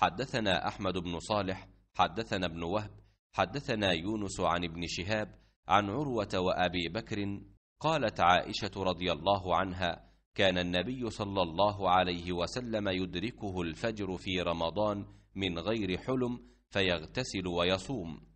حدثنا أحمد بن صالح حدثنا ابن وهب حدثنا يونس عن ابن شهاب عن عروة وأبي بكر قالت عائشة رضي الله عنها كان النبي صلى الله عليه وسلم يدركه الفجر في رمضان من غير حلم فيغتسل ويصوم